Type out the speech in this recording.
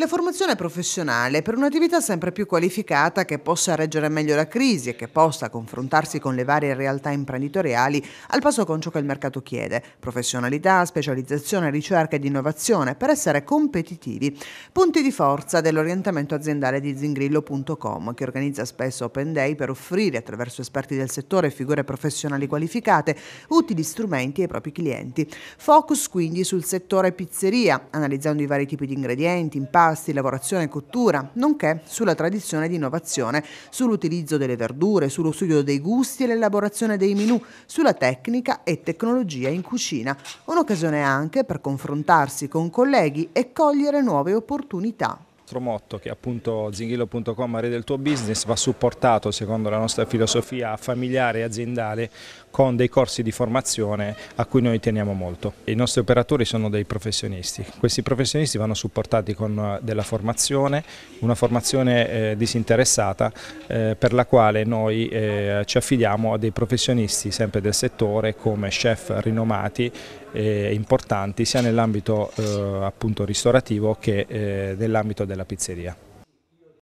La formazione professionale per un'attività sempre più qualificata che possa reggere meglio la crisi e che possa confrontarsi con le varie realtà imprenditoriali al passo con ciò che il mercato chiede, professionalità, specializzazione, ricerca ed innovazione per essere competitivi, punti di forza dell'orientamento aziendale di zingrillo.com che organizza spesso open day per offrire attraverso esperti del settore e figure professionali qualificate utili strumenti ai propri clienti. Focus quindi sul settore pizzeria, analizzando i vari tipi di ingredienti, impatti, pasti, lavorazione e cottura, nonché sulla tradizione di innovazione, sull'utilizzo delle verdure, sullo studio dei gusti e l'elaborazione dei menù, sulla tecnica e tecnologia in cucina. Un'occasione anche per confrontarsi con colleghi e cogliere nuove opportunità nostro motto che appunto zinghillo.com Rede del tuo business va supportato secondo la nostra filosofia familiare e aziendale con dei corsi di formazione a cui noi teniamo molto. I nostri operatori sono dei professionisti, questi professionisti vanno supportati con eh, della formazione, una formazione eh, disinteressata eh, per la quale noi eh, ci affidiamo a dei professionisti sempre del settore come chef rinomati e eh, importanti sia nell'ambito eh, appunto ristorativo che nell'ambito della della pizzeria.